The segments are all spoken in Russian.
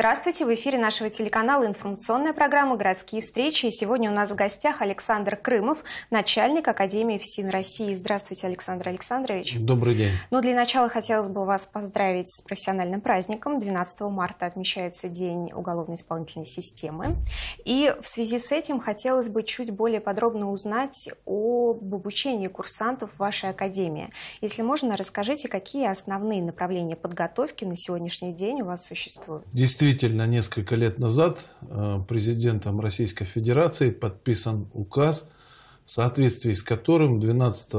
Здравствуйте, в эфире нашего телеканала информационная программа «Городские встречи». И сегодня у нас в гостях Александр Крымов, начальник Академии ФСИН России. Здравствуйте, Александр Александрович. Добрый день. Ну, для начала хотелось бы вас поздравить с профессиональным праздником. 12 марта отмечается День уголовно-исполнительной системы. И в связи с этим хотелось бы чуть более подробно узнать об обучении курсантов вашей Академии. Если можно, расскажите, какие основные направления подготовки на сегодняшний день у вас существуют? Действительно, действительно несколько лет назад э, президентом Российской Федерации подписан указ, в соответствии с которым 12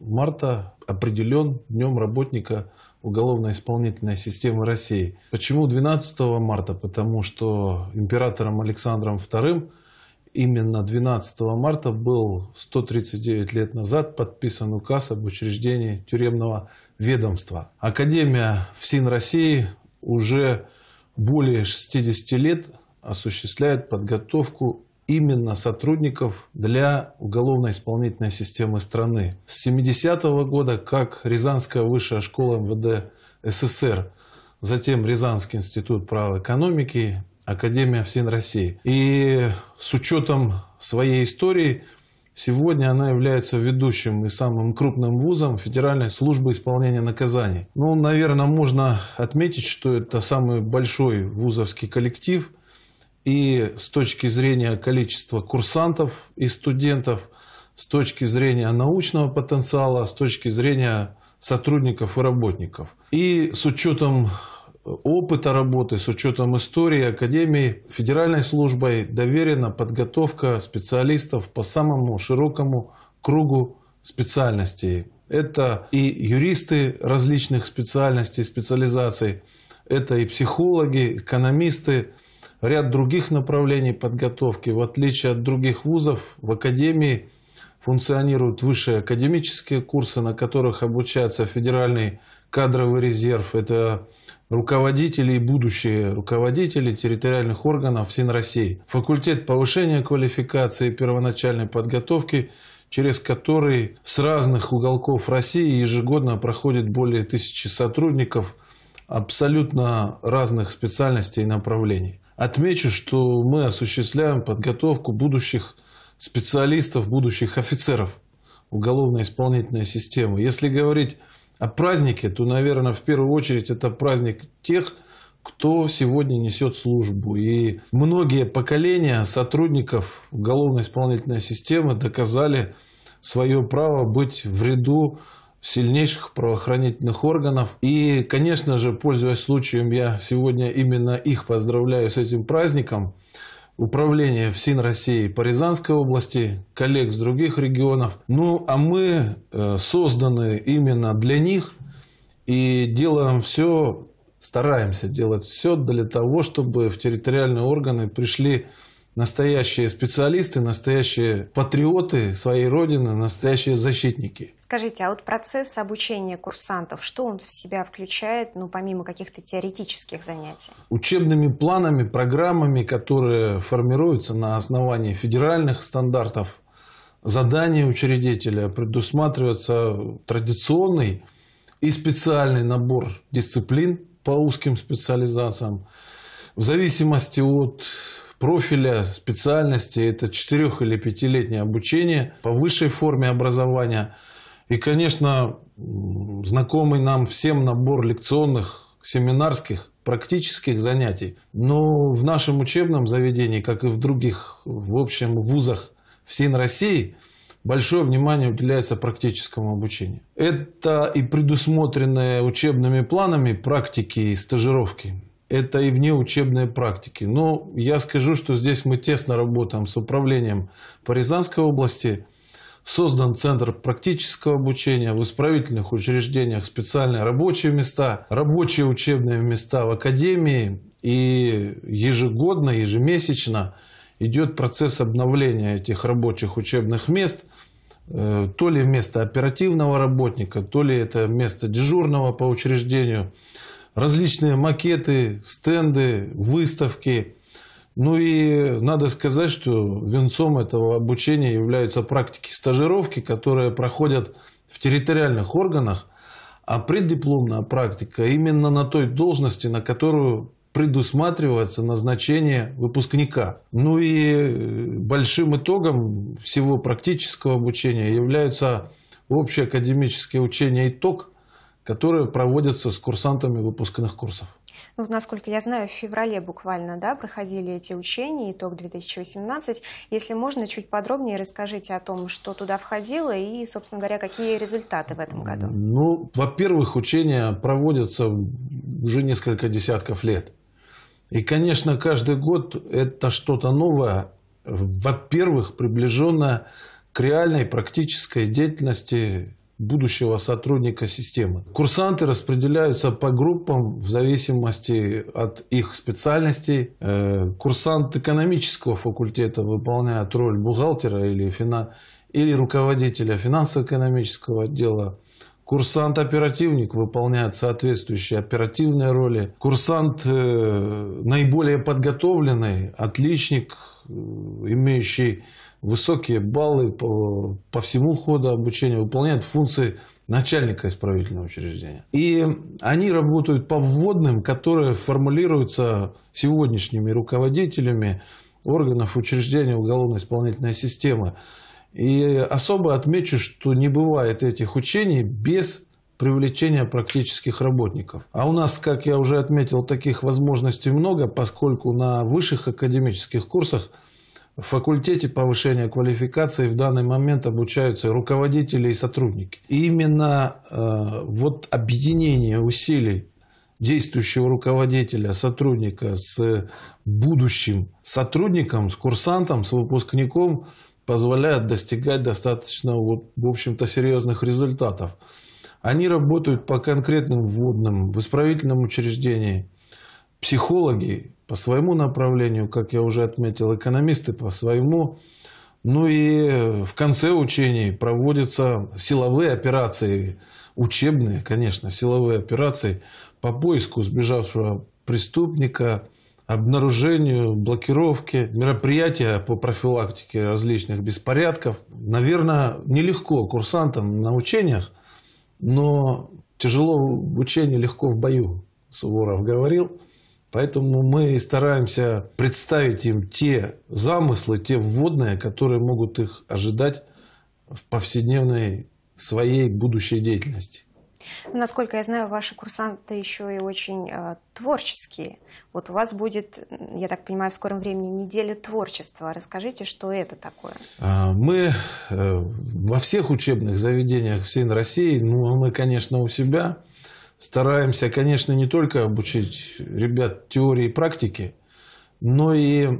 марта определен Днем работника уголовно-исполнительной системы России. Почему 12 марта? Потому что императором Александром II именно 12 марта был 139 лет назад подписан указ об учреждении тюремного ведомства. Академия ФСИН России уже более 60 лет осуществляет подготовку именно сотрудников для уголовно-исполнительной системы страны. С 70-го года, как Рязанская высшая школа МВД СССР, затем Рязанский институт права экономики, Академия всей России. И с учетом своей истории – Сегодня она является ведущим и самым крупным вузом Федеральной службы исполнения наказаний. Ну, наверное, можно отметить, что это самый большой вузовский коллектив. И с точки зрения количества курсантов и студентов, с точки зрения научного потенциала, с точки зрения сотрудников и работников. И с учетом опыта работы с учетом истории Академии Федеральной службой доверена подготовка специалистов по самому широкому кругу специальностей. Это и юристы различных специальностей, специализаций, это и психологи, экономисты, ряд других направлений подготовки. В отличие от других вузов, в Академии функционируют высшие академические курсы, на которых обучается федеральный кадровый резерв. Это руководители и будущие руководители территориальных органов СИН России. Факультет повышения квалификации и первоначальной подготовки, через который с разных уголков России ежегодно проходит более тысячи сотрудников абсолютно разных специальностей и направлений. Отмечу, что мы осуществляем подготовку будущих специалистов, будущих офицеров уголовно-исполнительной системы. Если говорить о а празднике, то, наверное, в первую очередь это праздник тех, кто сегодня несет службу. И многие поколения сотрудников уголовно-исполнительной системы доказали свое право быть в ряду сильнейших правоохранительных органов. И, конечно же, пользуясь случаем, я сегодня именно их поздравляю с этим праздником управления ФСИН России по Рязанской области, коллег с других регионов. Ну, а мы э, созданы именно для них и делаем все, стараемся делать все для того, чтобы в территориальные органы пришли настоящие специалисты, настоящие патриоты своей родины, настоящие защитники. Скажите, а вот процесс обучения курсантов, что он в себя включает, ну, помимо каких-то теоретических занятий? Учебными планами, программами, которые формируются на основании федеральных стандартов, задания учредителя предусматривается традиционный и специальный набор дисциплин по узким специализациям, в зависимости от профиля, специальности. Это четырех- или пятилетнее обучение по высшей форме образования. И, конечно, знакомый нам всем набор лекционных, семинарских, практических занятий. Но в нашем учебном заведении, как и в других, в общем, вузах всей России, большое внимание уделяется практическому обучению. Это и предусмотренные учебными планами практики и стажировки это и внеучебные практики. Но ну, я скажу, что здесь мы тесно работаем с управлением по Рязанской области. Создан центр практического обучения в исправительных учреждениях, специальные рабочие места, рабочие учебные места в академии. И ежегодно, ежемесячно идет процесс обновления этих рабочих учебных мест э, – то ли место оперативного работника, то ли это место дежурного по учреждению различные макеты, стенды, выставки. Ну и надо сказать, что венцом этого обучения являются практики стажировки, которые проходят в территориальных органах, а преддипломная практика именно на той должности, на которую предусматривается назначение выпускника. Ну и э, большим итогом всего практического обучения являются общеакадемические учения «Итог», которые проводятся с курсантами выпускных курсов. Ну, насколько я знаю, в феврале буквально да, проходили эти учения, итог 2018. Если можно, чуть подробнее расскажите о том, что туда входило и, собственно говоря, какие результаты в этом году. Ну, во-первых, учения проводятся уже несколько десятков лет. И, конечно, каждый год это что-то новое, во-первых, приближенное к реальной практической деятельности будущего сотрудника системы. Курсанты распределяются по группам в зависимости от их специальностей. Э, курсант экономического факультета выполняет роль бухгалтера или, фина... или руководителя финансово-экономического отдела. Курсант-оперативник выполняет соответствующие оперативные роли. Курсант э, наиболее подготовленный, отличник, э, имеющий высокие баллы по, по всему ходу обучения, выполняют функции начальника исправительного учреждения. И они работают по вводным, которые формулируются сегодняшними руководителями органов учреждения уголовно-исполнительной системы. И особо отмечу, что не бывает этих учений без привлечения практических работников. А у нас, как я уже отметил, таких возможностей много, поскольку на высших академических курсах – в факультете повышения квалификации в данный момент обучаются руководители и сотрудники. И именно э, вот объединение усилий действующего руководителя, сотрудника с будущим сотрудником, с курсантом, с выпускником позволяет достигать достаточно, вот, в общем-то, серьезных результатов. Они работают по конкретным вводным в исправительном учреждении. Психологи по своему направлению, как я уже отметил, экономисты по своему. Ну и в конце учений проводятся силовые операции, учебные, конечно, силовые операции по поиску сбежавшего преступника, обнаружению, блокировке, мероприятия по профилактике различных беспорядков. Наверное, нелегко курсантам на учениях, но тяжело в учении, легко в бою, Суворов говорил. Поэтому мы стараемся представить им те замыслы, те вводные, которые могут их ожидать в повседневной своей будущей деятельности. Насколько я знаю, ваши курсанты еще и очень э, творческие. Вот у вас будет, я так понимаю, в скором времени неделя творчества. Расскажите, что это такое? А, мы э, во всех учебных заведениях всей России, ну, а мы, конечно, у себя, стараемся, конечно, не только обучить ребят теории и практике, но и э,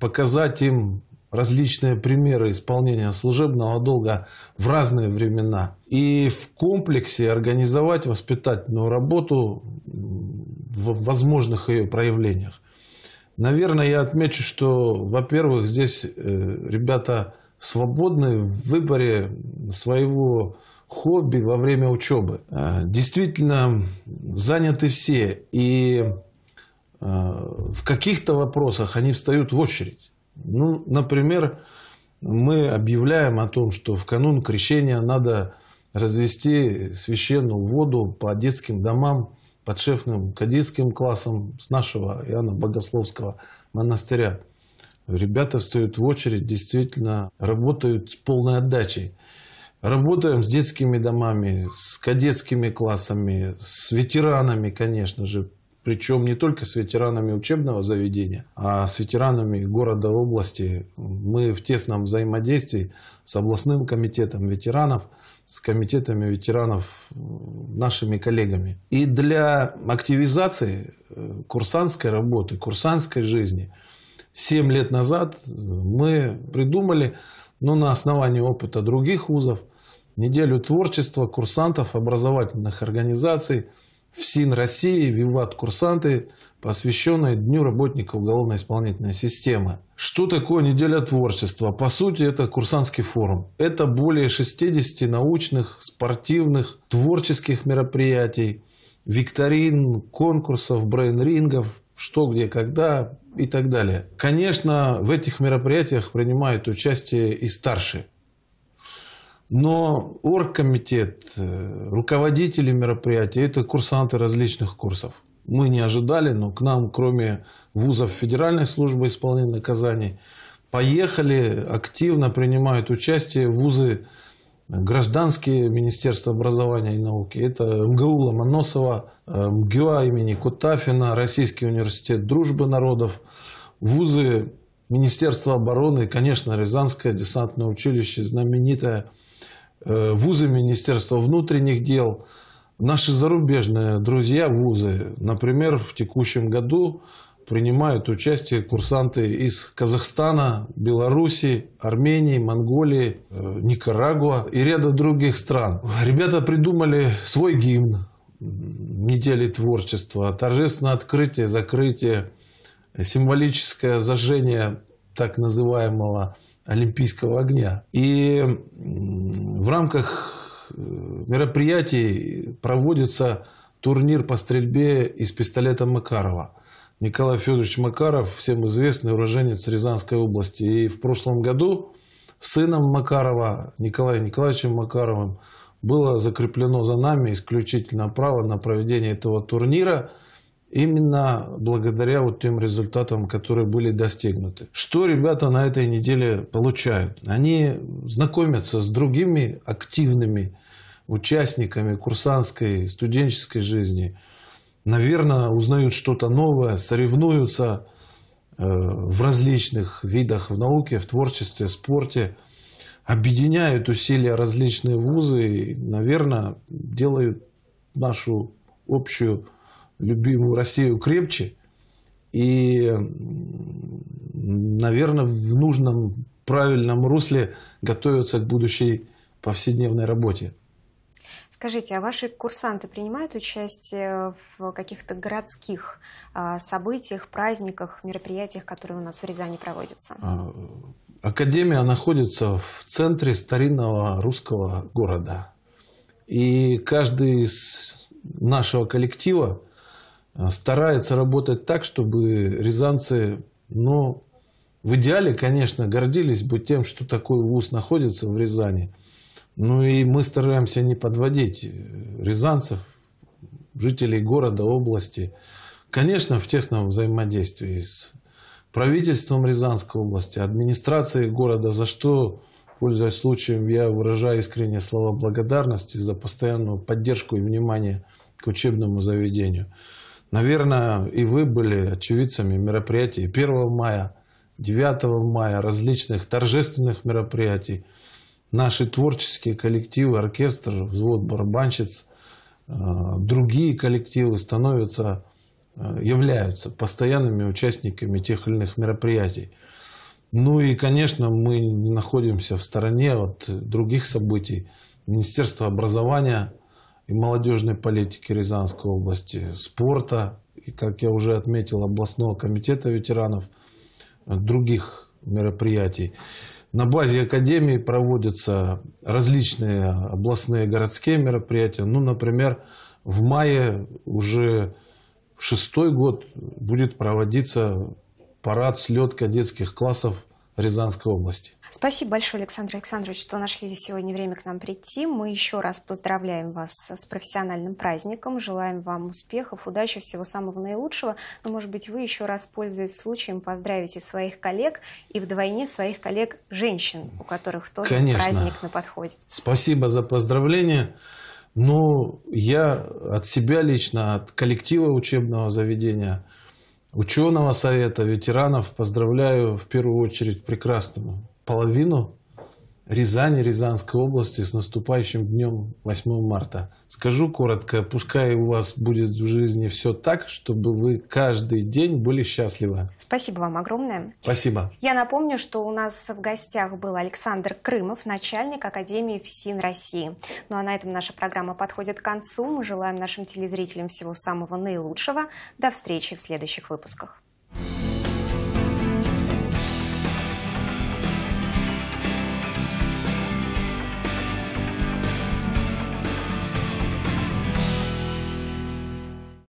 показать им различные примеры исполнения служебного долга в разные времена. И в комплексе организовать воспитательную работу в возможных ее проявлениях. Наверное, я отмечу, что, во-первых, здесь э, ребята свободны в выборе своего хобби во время учебы. Э, действительно, заняты все, и э, в каких-то вопросах они встают в очередь. Ну, например, мы объявляем о том, что в канун крещения надо развести священную воду по детским домам, подшефным кадетским классом с нашего Иоанна Богословского монастыря. Ребята встают в очередь, действительно работают с полной отдачей. Работаем с детскими домами, с кадетскими классами, с ветеранами, конечно же. Причем не только с ветеранами учебного заведения, а с ветеранами города, области. Мы в тесном взаимодействии с областным комитетом ветеранов, с комитетами ветеранов, э, нашими коллегами. И для активизации э, курсантской работы, курсантской жизни, 7 лет назад мы придумали но ну, на основании опыта других вузов, неделю творчества курсантов образовательных организаций в ФСИН России, Виват Курсанты, посвященная Дню работника уголовно-исполнительной системы. Что такое неделя творчества? По сути, это курсантский форум. Это более 60 научных, спортивных, творческих мероприятий, викторин, конкурсов, брейн-рингов, что, где, когда и так далее. Конечно, в этих мероприятиях принимают участие и старшие. Но оргкомитет, э, руководители мероприятий – это курсанты различных курсов. Мы не ожидали, но к нам, кроме вузов Федеральной службы исполнения наказаний, поехали, активно принимают участие вузы гражданские министерства образования и науки. Это МГУ Ломоносова, э, МГЮА имени Кутафина, Российский университет дружбы народов, вузы Министерства обороны, и, конечно, Рязанское десантное училище, знаменитое, э, вузы Министерства внутренних дел, наши зарубежные друзья вузы. Например, в текущем году принимают участие курсанты из Казахстана, Белоруссии, Армении, Монголии, э, Никарагуа и ряда других стран. Ребята придумали свой гимн недели творчества, торжественное открытие, закрытие, символическое зажжение так называемого олимпийского огня. И в рамках э, мероприятий проводится турнир по стрельбе из пистолета Макарова – Николай Федорович Макаров, всем известный уроженец Рязанской области. И в прошлом году сыном Макарова, Николаем Николаевичем Макаровым, было закреплено за нами исключительно право на проведение этого турнира именно благодаря вот тем результатам, которые были достигнуты. Что ребята на этой неделе получают? Они знакомятся с другими активными участниками курсантской студенческой жизни – наверное, узнают что-то новое, соревнуются э, в различных видах в науке, в творчестве, в спорте, объединяют усилия различные вузы и, наверное, делают нашу общую любимую Россию крепче и, наверное, в нужном правильном русле готовятся к будущей повседневной работе. Скажите, а ваши курсанты принимают участие в каких-то городских а, событиях, праздниках, мероприятиях, которые у нас в Рязани проводятся? А, Академия находится в центре старинного русского города. И каждый из нашего коллектива а, старается работать так, чтобы рязанцы, ну, в идеале, конечно, гордились бы тем, что такой вуз находится в Рязани. Ну и мы стараемся не подводить э, рязанцев, жителей города, области. Конечно, в тесном взаимодействии с правительством Рязанской области, администрацией города, за что, пользуясь случаем, я выражаю искренние слова благодарности за постоянную поддержку и внимание к учебному заведению. Наверное, и вы были очевидцами мероприятий 1 мая, 9 мая, различных торжественных мероприятий наши творческие коллективы, оркестр, взвод барабанщиц, э, другие коллективы становятся, э, являются постоянными участниками тех или иных мероприятий. Ну и, конечно, мы находимся в стороне от других событий. Министерство образования и молодежной политики Рязанской области, спорта, и, как я уже отметил, областного комитета ветеранов, э, других мероприятий. На базе Академии проводятся различные областные городские мероприятия. Ну, например, в мае уже в шестой год будет проводиться парад слет кадетских классов Рязанской области. Спасибо большое, Александр Александрович, что нашли сегодня время к нам прийти. Мы еще раз поздравляем вас с профессиональным праздником, желаем вам успехов, удачи, всего самого наилучшего. Но, может быть, вы еще раз, пользуясь случаем, поздравите своих коллег и вдвойне своих коллег-женщин, у которых тоже Конечно. праздник на подходе. Спасибо за поздравления. Ну, я от себя лично, от коллектива учебного заведения – ученого совета, ветеранов поздравляю в первую очередь прекрасному половину Рязани, Рязанской области с наступающим днем 8 марта. Скажу коротко, пускай у вас будет в жизни все так, чтобы вы каждый день были счастливы. Спасибо вам огромное. Спасибо. Я напомню, что у нас в гостях был Александр Крымов, начальник Академии ФСИН России. Ну а на этом наша программа подходит к концу. Мы желаем нашим телезрителям всего самого наилучшего. До встречи в следующих выпусках.